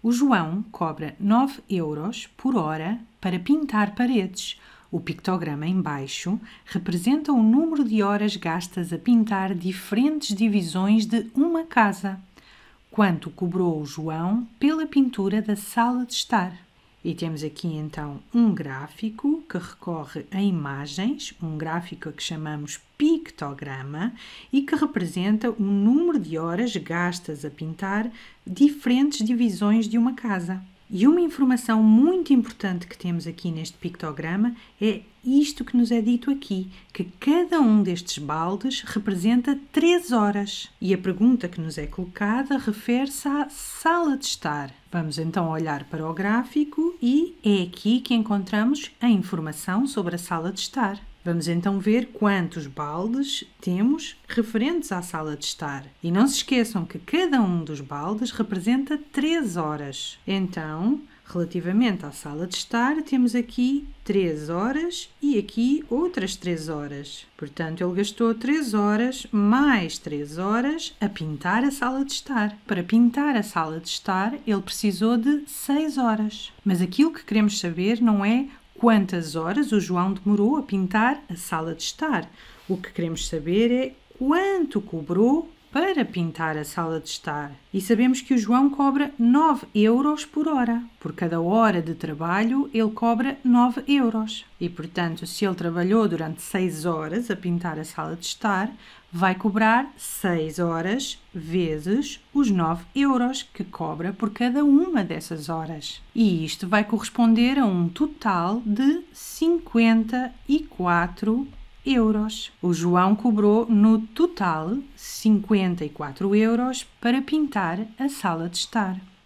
O João cobra 9 euros por hora para pintar paredes. O pictograma em baixo representa o número de horas gastas a pintar diferentes divisões de uma casa. Quanto cobrou o João pela pintura da sala de estar? E temos aqui então um gráfico que recorre a imagens, um gráfico que chamamos pictograma e que representa o número de horas gastas a pintar diferentes divisões de uma casa. E uma informação muito importante que temos aqui neste pictograma é isto que nos é dito aqui, que cada um destes baldes representa 3 horas. E a pergunta que nos é colocada refere-se à sala de estar. Vamos então olhar para o gráfico e é aqui que encontramos a informação sobre a sala de estar. Vamos então ver quantos baldes temos referentes à sala de estar. E não se esqueçam que cada um dos baldes representa 3 horas. Então, relativamente à sala de estar, temos aqui 3 horas e aqui outras 3 horas. Portanto, ele gastou 3 horas mais 3 horas a pintar a sala de estar. Para pintar a sala de estar, ele precisou de 6 horas. Mas aquilo que queremos saber não é quantas horas o João demorou a pintar a sala de estar. O que queremos saber é quanto cobrou para pintar a sala de estar. E sabemos que o João cobra 9 euros por hora. Por cada hora de trabalho, ele cobra 9 euros. E, portanto, se ele trabalhou durante 6 horas a pintar a sala de estar, vai cobrar 6 horas vezes os 9 euros que cobra por cada uma dessas horas. E isto vai corresponder a um total de 54 euros. O João cobrou no total 54 euros para pintar a sala de estar.